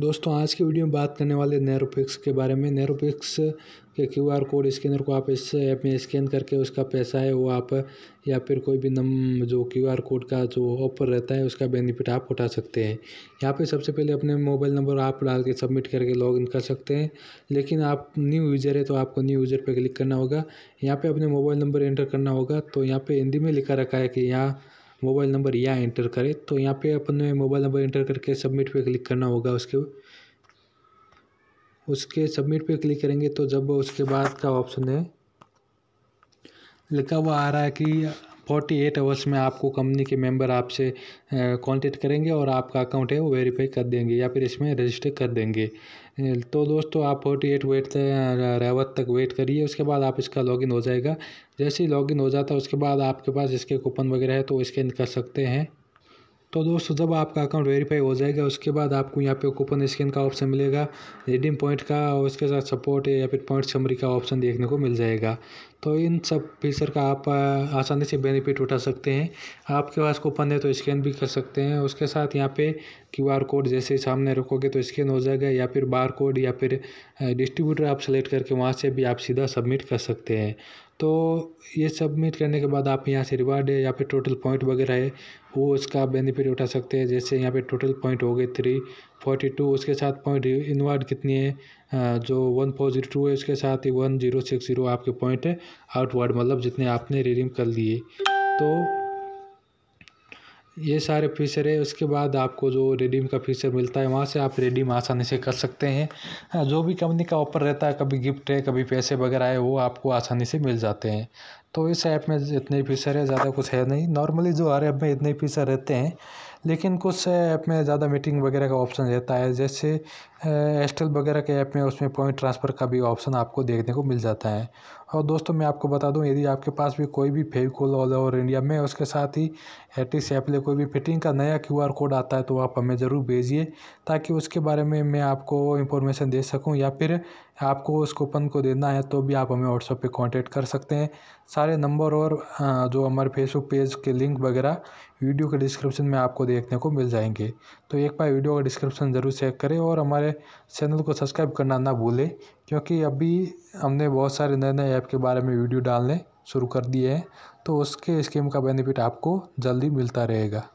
दोस्तों आज की वीडियो में बात करने वाले नैरोपिक्स के बारे में नैरोपिक्स के क्यू आर कोड स्कैनर को आप इस ऐप में स्कैन करके उसका पैसा है वो आप या फिर कोई भी नम जो क्यू आर कोड का जो ऑफर रहता है उसका बेनिफिट आप उठा सकते हैं यहाँ पे सबसे पहले अपने मोबाइल नंबर आप डाल के सबमिट करके लॉगिन कर सकते हैं लेकिन आप न्यू यूज़र है तो आपको न्यू यूज़र पर क्लिक करना होगा यहाँ पर अपने मोबाइल नंबर एंटर करना होगा तो यहाँ पर हिंदी में लिखा रखा है कि यहाँ मोबाइल नंबर यहाँ एंटर करें तो यहाँ पे अपन ने मोबाइल नंबर एंटर करके सबमिट पे क्लिक करना होगा उसके उसके सबमिट पे क्लिक करेंगे तो जब उसके बाद का ऑप्शन है लिखा हुआ आ रहा है कि फोर्टी एट आवर्स में आपको कंपनी के मेंबर आपसे कांटेक्ट करेंगे और आपका अकाउंट है वो वेरीफाई कर देंगे या फिर इसमें रजिस्टर कर देंगे तो दोस्तों आप फोर्टी एट वेट रावत तक वेट करिए उसके बाद आप इसका लॉगिन हो जाएगा जैसे ही लॉगिन हो जाता है उसके बाद आपके पास इसके कूपन वगैरह है तो स्कैन कर सकते हैं तो दोस्तों जब आपका अकाउंट वेरीफाई हो जाएगा उसके बाद आपको यहाँ पे कूपन स्कैन का ऑप्शन मिलेगा रिडीम पॉइंट का और उसके साथ सपोर्ट या फिर पॉइंट समरी का ऑप्शन देखने को मिल जाएगा तो इन सब फीचर का आप आसानी से बेनिफिट उठा सकते हैं आपके पास कूपन है तो स्कैन भी कर सकते हैं उसके साथ यहाँ पे क्यू आर कोड जैसे सामने रखोगे तो स्कैन हो जाएगा या फिर बार कोड या फिर डिस्ट्रीब्यूटर आप सेलेक्ट करके वहाँ से भी आप सीधा सबमिट कर सकते हैं तो ये सबमिट करने के बाद आप यहाँ से रिवार्ड है या फिर टोटल पॉइंट वगैरह है वो उसका बेनिफिट उठा सकते हैं जैसे यहाँ पे टोटल पॉइंट हो गए थ्री फोर्टी टू उसके साथ पॉइंट इनवर्ड कितनी है जो वन फोर जीरो टू है उसके साथ ही वन जीरो सिक्स जीरो आपके पॉइंट है आउटवर्ड मतलब जितने आपने रिडीम कर लिए तो ये सारे फीचर है उसके बाद आपको जो रेडीम का फीचर मिलता है वहाँ से आप रेडीम आसानी से कर सकते हैं हाँ, जो भी कंपनी का ऑफर रहता है कभी गिफ्ट है कभी पैसे वगैरह है वो आपको आसानी से मिल जाते हैं तो इस ऐप में इतने फीचर है ज़्यादा कुछ है नहीं नॉर्मली जो हर ऐप में इतने फीचर रहते हैं लेकिन कुछ ऐप में ज़्यादा मीटिंग वगैरह का ऑप्शन रहता है जैसे एस्टल वगैरह के ऐप में उसमें पॉइंट ट्रांसफ़र का भी ऑप्शन आपको देखने को मिल जाता है और दोस्तों मैं आपको बता दूं यदि आपके पास भी कोई भी फेविकोल ऑल ओवर इंडिया में उसके साथ ही एटी ले कोई भी फिटिंग का नया क्यू आर कोड आता है तो आप हमें ज़रूर भेजिए ताकि उसके बारे में मैं आपको इन्फॉर्मेशन दे सकूँ या फिर आपको उस कूपन को देना है तो भी आप हमें व्हाट्सएप पर कॉन्टेक्ट कर सकते हैं सारे नंबर और जो हमारे फेसबुक पेज के लिंक वगैरह वीडियो के डिस्क्रिप्शन में आपको देखने को मिल जाएंगे तो एक बार वीडियो का डिस्क्रिप्शन ज़रूर चेक करें और हमारे चैनल को सब्सक्राइब करना ना भूलें क्योंकि अभी हमने बहुत सारे नए नए ऐप के बारे में वीडियो डालने शुरू कर दिए हैं तो उसके स्कीम का बेनिफिट आपको जल्दी मिलता रहेगा